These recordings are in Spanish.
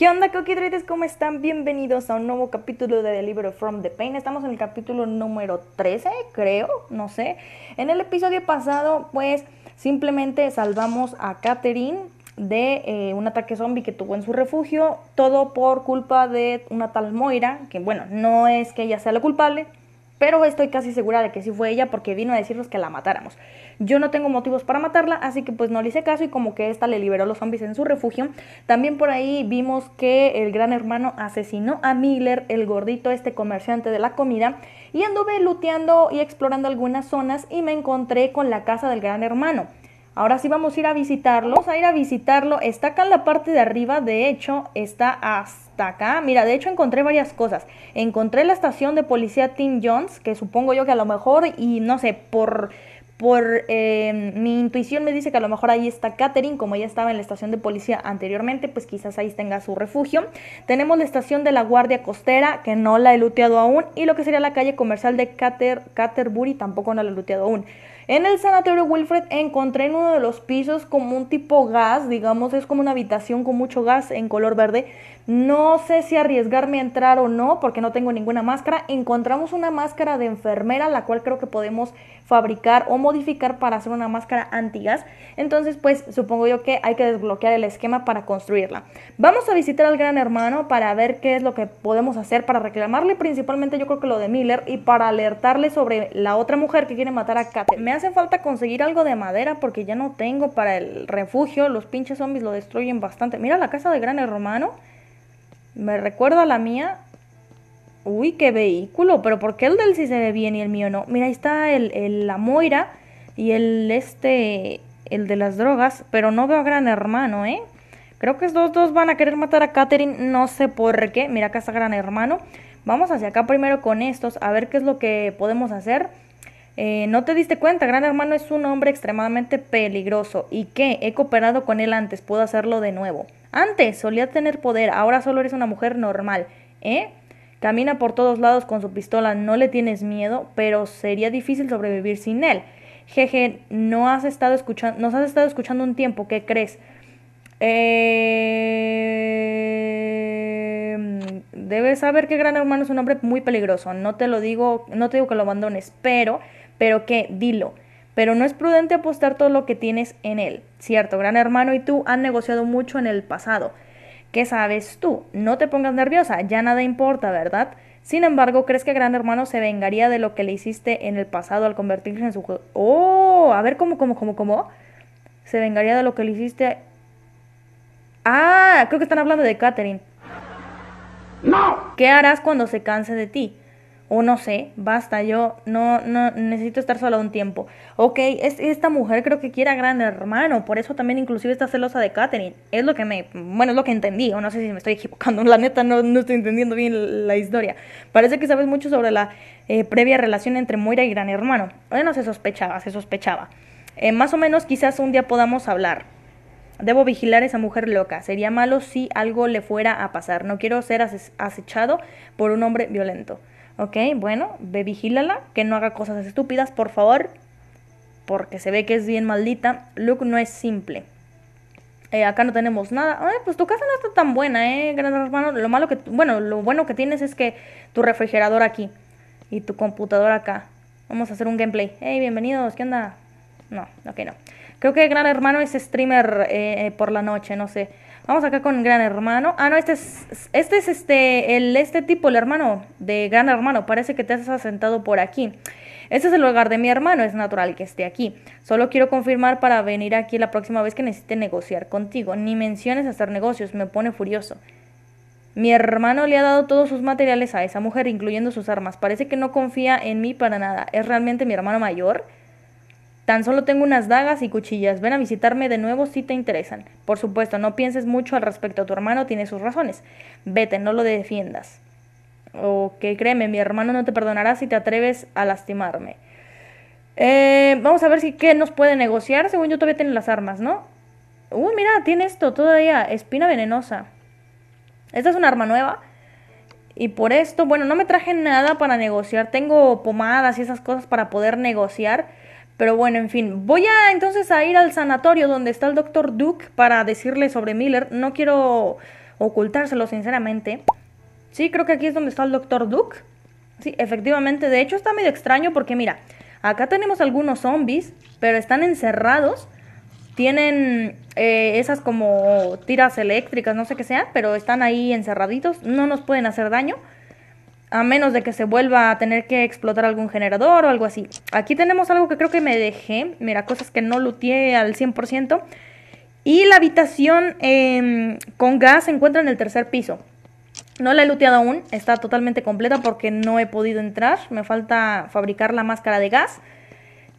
¿Qué onda, coquidroides? ¿Cómo están? Bienvenidos a un nuevo capítulo de Deliver from the Pain. Estamos en el capítulo número 13, creo, no sé. En el episodio pasado, pues, simplemente salvamos a Catherine de eh, un ataque zombie que tuvo en su refugio, todo por culpa de una tal Moira, que bueno, no es que ella sea la culpable, pero estoy casi segura de que sí fue ella porque vino a decirnos que la matáramos. Yo no tengo motivos para matarla, así que pues no le hice caso y como que esta le liberó los zombies en su refugio. También por ahí vimos que el gran hermano asesinó a Miller, el gordito este comerciante de la comida, y anduve luteando y explorando algunas zonas y me encontré con la casa del gran hermano. Ahora sí vamos a ir a visitarlo. a ir a visitarlo. Está acá en la parte de arriba. De hecho, está hasta acá. Mira, de hecho encontré varias cosas. Encontré la estación de policía Tim Jones, que supongo yo que a lo mejor, y no sé, por... Por eh, mi intuición me dice que a lo mejor ahí está Catherine, como ella estaba en la estación de policía anteriormente, pues quizás ahí tenga su refugio. Tenemos la estación de la Guardia Costera, que no la he luteado aún, y lo que sería la calle comercial de Caterbury tampoco no la he luteado aún. En el sanatorio Wilfred encontré en uno de los pisos como un tipo gas, digamos, es como una habitación con mucho gas en color verde, no sé si arriesgarme a entrar o no porque no tengo ninguna máscara. Encontramos una máscara de enfermera, la cual creo que podemos fabricar o modificar para hacer una máscara antigas. Entonces, pues supongo yo que hay que desbloquear el esquema para construirla. Vamos a visitar al gran hermano para ver qué es lo que podemos hacer para reclamarle principalmente yo creo que lo de Miller y para alertarle sobre la otra mujer que quiere matar a Kate. Me hace falta conseguir algo de madera porque ya no tengo para el refugio. Los pinches zombies lo destruyen bastante. Mira la casa de gran hermano. Me recuerda a la mía. Uy, qué vehículo. Pero ¿por qué el del sí se ve bien y el mío no? Mira, ahí está el, la Moira y el este, el de las drogas. Pero no veo a Gran Hermano, ¿eh? Creo que estos dos van a querer matar a Katherine, no sé por qué. Mira, acá está Gran Hermano. Vamos hacia acá primero con estos, a ver qué es lo que podemos hacer. Eh, no te diste cuenta, Gran Hermano es un hombre extremadamente peligroso. ¿Y qué? He cooperado con él antes, puedo hacerlo de nuevo. Antes solía tener poder, ahora solo eres una mujer normal, ¿eh? Camina por todos lados con su pistola, no le tienes miedo, pero sería difícil sobrevivir sin él. Jeje, no has estado escuchando, nos has estado escuchando un tiempo, ¿qué crees? Eh, debes saber que Gran Hermano es un hombre muy peligroso. No te lo digo, no te digo que lo abandones, pero, pero que, dilo pero no es prudente apostar todo lo que tienes en él. Cierto, Gran Hermano y tú han negociado mucho en el pasado. ¿Qué sabes tú? No te pongas nerviosa, ya nada importa, ¿verdad? Sin embargo, ¿crees que Gran Hermano se vengaría de lo que le hiciste en el pasado al convertirse en su... ¡Oh! A ver, ¿cómo, cómo, cómo, cómo? Se vengaría de lo que le hiciste... Ah, creo que están hablando de Catherine. No. ¿Qué harás cuando se canse de ti? o no sé, basta, yo no, no necesito estar sola un tiempo. Ok, es, esta mujer creo que quiere a gran hermano, por eso también inclusive está celosa de Katherine. Es lo que me, bueno, es lo que entendí, o no sé si me estoy equivocando, la neta no, estoy entendiendo bien la historia. Parece que sabes mucho sobre la eh, previa relación entre Moira y gran hermano. Bueno, se sospechaba, se sospechaba. Eh, más o menos quizás un día podamos hablar. Debo vigilar a esa mujer loca. Sería malo si algo le fuera a pasar. No quiero ser acechado por un hombre violento. Ok, bueno, ve, vigílala, que no haga cosas estúpidas, por favor, porque se ve que es bien maldita. Luke no es simple. Eh, acá no tenemos nada. pues tu casa no está tan buena, eh, gran hermano. Lo malo que, bueno, lo bueno que tienes es que tu refrigerador aquí y tu computadora acá. Vamos a hacer un gameplay. Hey, bienvenidos, ¿qué onda? No, que no. Creo que gran hermano es streamer eh, eh, por la noche, no sé. Vamos acá con Gran Hermano. Ah, no, este es, este es este, el, este tipo, el hermano de Gran Hermano. Parece que te has asentado por aquí. Este es el hogar de mi hermano, es natural que esté aquí. Solo quiero confirmar para venir aquí la próxima vez que necesite negociar contigo. Ni menciones hacer negocios, me pone furioso. Mi hermano le ha dado todos sus materiales a esa mujer, incluyendo sus armas. Parece que no confía en mí para nada. ¿Es realmente mi hermano mayor? Tan solo tengo unas dagas y cuchillas. Ven a visitarme de nuevo si te interesan. Por supuesto, no pienses mucho al respecto. Tu hermano tiene sus razones. Vete, no lo defiendas. O que créeme, mi hermano no te perdonará si te atreves a lastimarme. Eh, vamos a ver si qué nos puede negociar. Según yo todavía tiene las armas, ¿no? Uy, mira, tiene esto todavía. Espina venenosa. Esta es una arma nueva. Y por esto, bueno, no me traje nada para negociar. Tengo pomadas y esas cosas para poder negociar. Pero bueno, en fin, voy a entonces a ir al sanatorio donde está el doctor Duke para decirle sobre Miller. No quiero ocultárselo, sinceramente. Sí, creo que aquí es donde está el doctor Duke. Sí, efectivamente. De hecho, está medio extraño porque mira, acá tenemos algunos zombies, pero están encerrados. Tienen eh, esas como tiras eléctricas, no sé qué sean, pero están ahí encerraditos. No nos pueden hacer daño a menos de que se vuelva a tener que explotar algún generador o algo así. Aquí tenemos algo que creo que me dejé, mira, cosas que no luteé al 100%. Y la habitación em, con gas se encuentra en el tercer piso. No la he luteado aún, está totalmente completa porque no he podido entrar. Me falta fabricar la máscara de gas.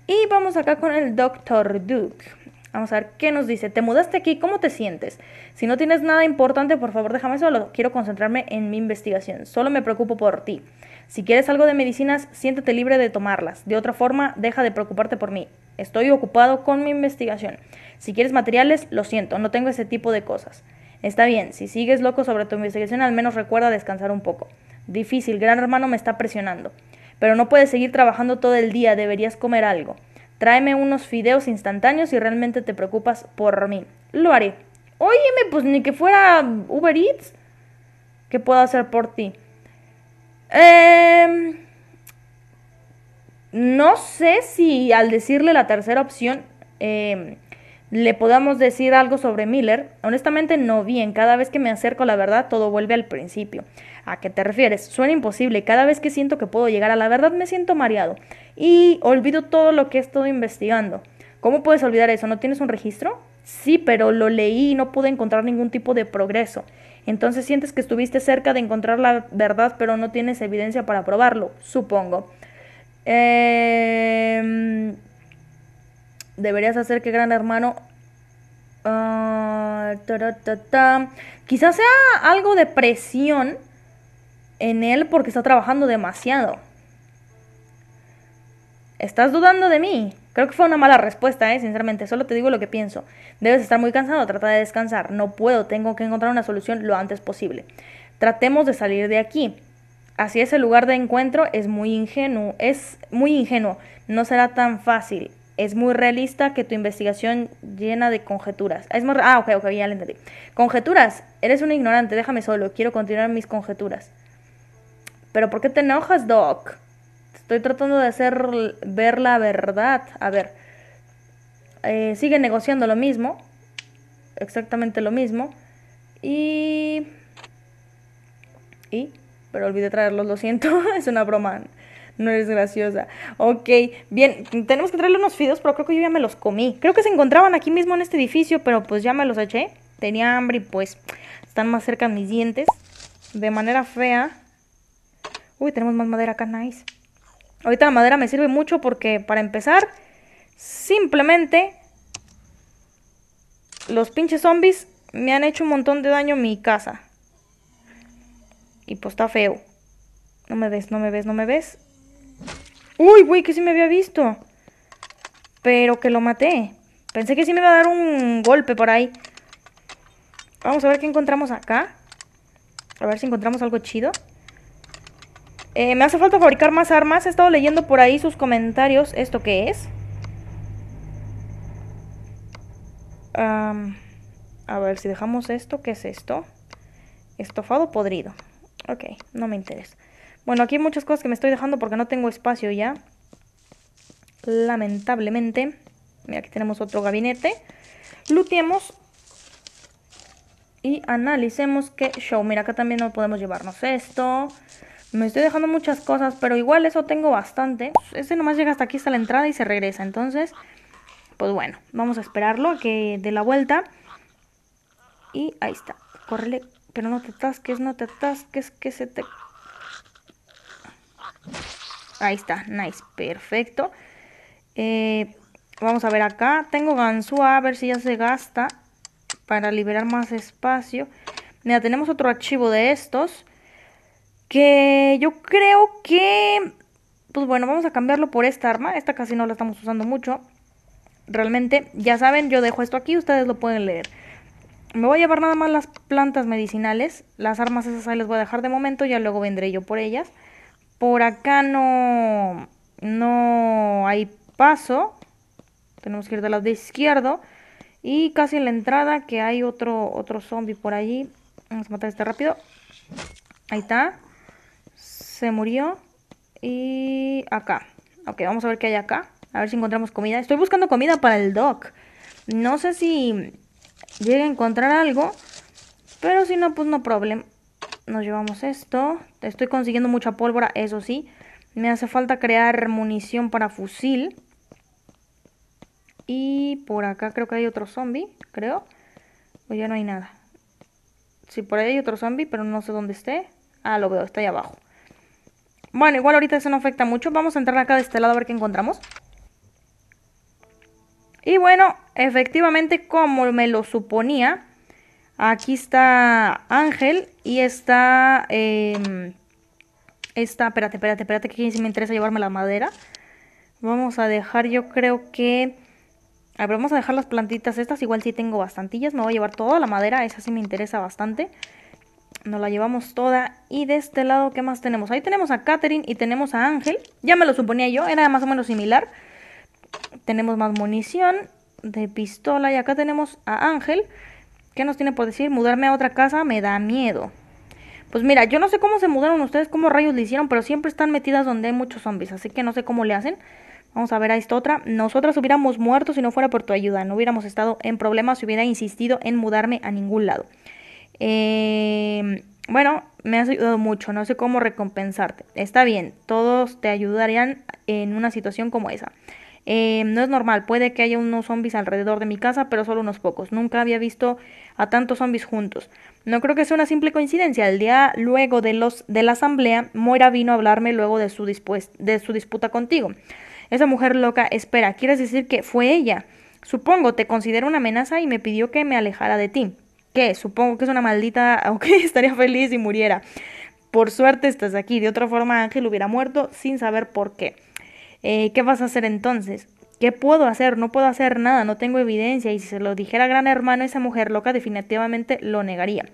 Y vamos acá con el Doctor Duke. Vamos a ver qué nos dice. ¿Te mudaste aquí? ¿Cómo te sientes? Si no tienes nada importante, por favor déjame solo. Quiero concentrarme en mi investigación. Solo me preocupo por ti. Si quieres algo de medicinas, siéntete libre de tomarlas. De otra forma, deja de preocuparte por mí. Estoy ocupado con mi investigación. Si quieres materiales, lo siento, no tengo ese tipo de cosas. Está bien, si sigues loco sobre tu investigación, al menos recuerda descansar un poco. Difícil, gran hermano me está presionando. Pero no puedes seguir trabajando todo el día, deberías comer algo tráeme unos fideos instantáneos si realmente te preocupas por mí. Lo haré. Óyeme, pues ni que fuera Uber Eats. ¿Qué puedo hacer por ti? Em, no sé si al decirle la tercera opción em, le podamos decir algo sobre Miller. Honestamente no bien. Cada vez que me acerco a la verdad todo vuelve al principio. ¿A qué te refieres? Suena imposible. Cada vez que siento que puedo llegar a la verdad me siento mareado y olvido todo lo que he estado investigando. ¿Cómo puedes olvidar eso? ¿No tienes un registro? Sí, pero lo leí y no pude encontrar ningún tipo de progreso. Entonces sientes que estuviste cerca de encontrar la verdad, pero no tienes evidencia para probarlo, supongo. Em, deberías hacer que Gran Hermano... Ah, Quizás sea algo de presión en él porque está trabajando demasiado. ¿Estás dudando de mí? Creo que fue una mala respuesta, ¿eh? sinceramente, solo te digo lo que pienso. Debes estar muy cansado, trata de descansar. No puedo, tengo que encontrar una solución lo antes posible. Tratemos de salir de aquí. Así es, el lugar de encuentro es muy ingenuo, es muy ingenuo, no será tan fácil. Es muy realista que tu investigación llena de conjeturas. Es más, ah, ok, ok, ya lo entendí. Conjeturas, eres un ignorante, déjame solo, quiero continuar mis conjeturas. Pero ¿por qué te enojas, Doc? Estoy tratando de hacer ver la verdad. A ver. Eh, sigue negociando lo mismo. Exactamente lo mismo. Y. Y. Pero olvidé traerlos, lo siento. es una broma. No es graciosa. Ok, bien. Tenemos que traerle unos fideos, pero creo que yo ya me los comí. Creo que se encontraban aquí mismo en este edificio, pero pues ya me los eché. Tenía hambre y pues están más cerca mis dientes. De manera fea. Uy, tenemos más madera acá, nice. Ahorita la madera me sirve mucho porque para empezar, simplemente los pinches zombies me han hecho un montón de daño en mi casa. Y pues está feo. No me ves, no me ves, no me ves. Uy, güey, que sí me había visto. Pero que lo maté. Pensé que sí me iba a dar un golpe por ahí. Vamos a ver qué encontramos acá. A ver si encontramos algo chido. Eh, me hace falta fabricar más armas. He estado leyendo por ahí sus comentarios. ¿Esto qué es? a ver, si dejamos esto, ¿qué es esto? Estofado podrido. Ok, no me interesa. Bueno, aquí hay muchas cosas que me estoy dejando porque no tengo espacio ya. Lamentablemente. Mira, aquí tenemos otro gabinete. Luteemos y analicemos qué show. Mira, acá también no podemos llevarnos esto. Me estoy dejando muchas cosas, pero igual eso tengo bastante. Este nomás llega hasta aquí, hasta la entrada y se regresa. Entonces, pues bueno, vamos a esperarlo a que dé la vuelta. Y ahí está. Córrele, pero no te atasques, no te atasques, que se te... Ahí está, nice, perfecto. Eh, vamos a ver acá. Tengo ganzúa, a ver si ya se gasta para liberar más espacio. Mira, tenemos otro archivo de estos que yo creo que, pues bueno, vamos a cambiarlo por esta arma. Esta casi no la estamos usando mucho. Realmente, ya saben, yo dejo esto aquí, ustedes lo pueden leer. Me voy a llevar nada más las plantas medicinales. Las armas esas ahí les voy a dejar de momento, ya luego vendré yo por ellas. Por acá no, no hay paso. Tenemos que ir del lado de izquierdo. Y casi en la entrada que hay otro, otro zombie por allí. Vamos a matar este rápido. Ahí está se murió. Y acá. Ok, vamos a ver qué hay acá. A ver si encontramos comida. Estoy buscando comida para el doc. No sé si llegue a encontrar algo. Pero si no, pues no problema. Nos llevamos esto. Estoy consiguiendo mucha pólvora, eso sí. Me hace falta crear munición para fusil. Y por acá creo que hay otro zombie, creo. O ya no hay nada. Sí, por ahí hay otro zombie, pero no sé dónde esté. Ah, lo veo, está ahí abajo. Bueno, igual ahorita eso no afecta mucho. Vamos a entrar acá de este lado a ver qué encontramos. Y bueno, efectivamente como me lo suponía, aquí está Ángel y está... Eh, em, está, espérate, espérate, espérate, que aquí sí me interesa llevarme la madera. Vamos a dejar, yo creo que... A ver, vamos a dejar las plantitas estas, igual sí tengo bastantillas, me voy a llevar toda la madera, esa sí me interesa bastante. Nos la llevamos toda. Y de este lado, ¿qué más tenemos? Ahí tenemos a Katherine y tenemos a Ángel. Ya me lo suponía yo, era más o menos similar. Tenemos más munición de pistola. Y acá tenemos a Ángel. ¿Qué nos tiene por decir? Mudarme a otra casa me da miedo. Pues mira, yo no sé cómo se mudaron ustedes, cómo rayos le hicieron, pero siempre están metidas donde hay muchos zombies, así que no sé cómo le hacen. Vamos a ver a esta otra. Nosotras hubiéramos muerto si no fuera por tu ayuda. No hubiéramos estado en problemas si hubiera insistido en mudarme a ningún lado. Em, bueno, me has ayudado mucho, no sé cómo recompensarte. Está bien, todos te ayudarían en una situación como esa. Em, no es normal, puede que haya unos zombies alrededor de mi casa, pero solo unos pocos. Nunca había visto a tantos zombies juntos. No creo que sea una simple coincidencia. El día luego de, los, de la asamblea, Moira vino a hablarme luego de su, de su disputa contigo. Esa mujer loca, espera, ¿quieres decir que fue ella? Supongo, te considero una amenaza y me pidió que me alejara de ti. ¿Qué? supongo que es una maldita, aunque estaría feliz y muriera. Por suerte estás aquí, de otra forma Ángel hubiera muerto sin saber por qué. Eh, ¿Qué vas a hacer entonces? ¿Qué puedo hacer? No puedo hacer nada, no tengo evidencia y si se lo dijera Gran Hermano, esa mujer loca definitivamente lo negaría.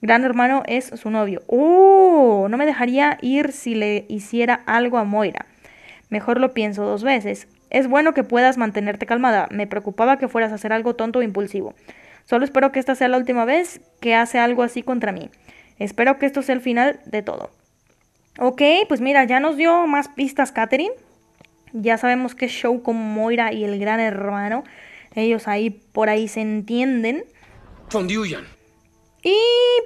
Gran Hermano es su novio. ¡Oh! No me dejaría ir si le hiciera algo a Moira. Mejor lo pienso dos veces. Es bueno que puedas mantenerte calmada. Me preocupaba que fueras a hacer algo tonto o impulsivo. Solo espero que esta sea la última vez que hace algo así contra mí. Espero que esto sea el final de todo. Ok, pues mira, ya nos dio más pistas Katherine. Ya sabemos que Show con Moira y el gran hermano. Ellos ahí por ahí se entienden. Y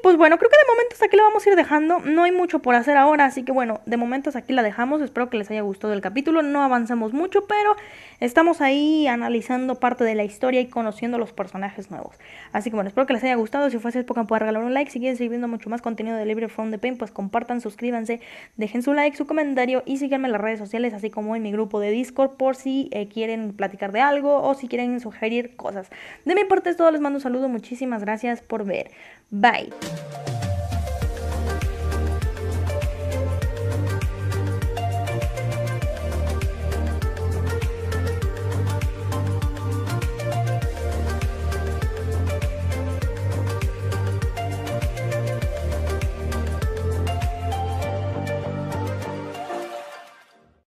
pues bueno, creo que de momento hasta aquí la vamos a ir dejando. No hay mucho por hacer ahora, así que bueno, de momento hasta aquí la dejamos. Espero que les haya gustado el capítulo. No avanzamos mucho, pero estamos ahí analizando parte de la historia y conociendo los personajes nuevos. Así que bueno, espero que les haya gustado. Si fue así, pueden poder regalar un like. Si quieren seguir viendo mucho más contenido de Libre From the Pain, pues compartan, suscríbanse, dejen su like, su comentario y síganme en las redes sociales, así como en mi grupo de Discord, por si eh, quieren platicar de algo o si quieren sugerir cosas. De mi parte es todo, les mando un saludo. Muchísimas gracias por ver. Bye. Thank you.